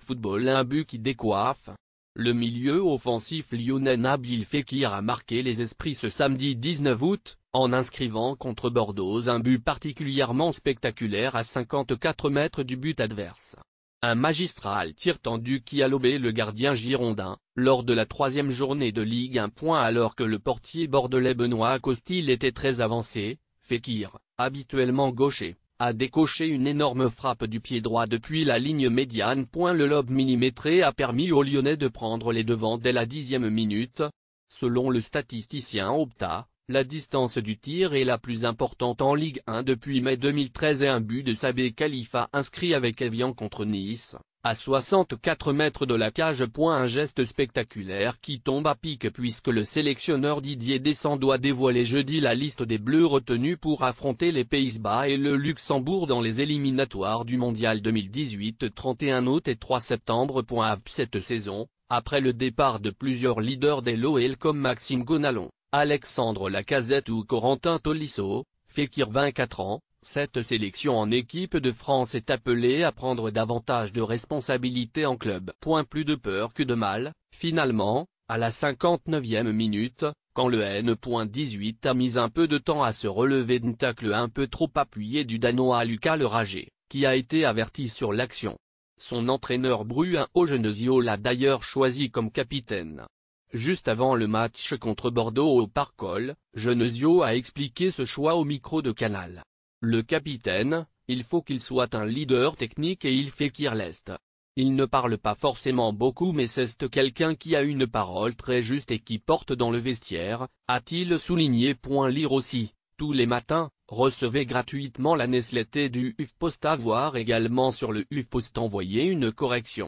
football un but qui décoiffe. Le milieu offensif lyonnais Nabil Fekir a marqué les esprits ce samedi 19 août, en inscrivant contre Bordeaux un but particulièrement spectaculaire à 54 mètres du but adverse. Un magistral tir tendu qui a lobé le gardien girondin, lors de la troisième journée de Ligue 1 point alors que le portier bordelais Benoît Costil était très avancé, Fekir, habituellement gaucher, a décoché une énorme frappe du pied droit depuis la ligne médiane. Point le lobe millimétré a permis aux Lyonnais de prendre les devants dès la dixième minute. Selon le statisticien Opta, la distance du tir est la plus importante en Ligue 1 depuis mai 2013 et un but de Sabé Khalifa inscrit avec Evian contre Nice, à 64 mètres de la cage. Un geste spectaculaire qui tombe à pic puisque le sélectionneur Didier Descend doit dévoiler jeudi la liste des Bleus retenus pour affronter les Pays-Bas et le Luxembourg dans les éliminatoires du Mondial 2018 31 août et 3 septembre. Cette saison, après le départ de plusieurs leaders des LOL comme Maxime Gonalon, Alexandre Lacazette ou Corentin Tolisso, Fekir 24 ans, cette sélection en équipe de France est appelée à prendre davantage de responsabilités en club. Point plus de peur que de mal, finalement, à la 59e minute, quand le N.18 a mis un peu de temps à se relever d'un tacle un peu trop appuyé du Danois Lucas ragé, qui a été averti sur l'action. Son entraîneur Bruin Ogenesio l'a d'ailleurs choisi comme capitaine. Juste avant le match contre Bordeaux au Parcol, Genesio a expliqué ce choix au micro de Canal. Le capitaine, il faut qu'il soit un leader technique et il fait qu'il reste. Il ne parle pas forcément beaucoup mais c'est quelqu'un qui a une parole très juste et qui porte dans le vestiaire, a-t-il souligné. Point lire aussi, tous les matins, recevez gratuitement la Nestlé du UF à avoir également sur le UF Post envoyé une correction.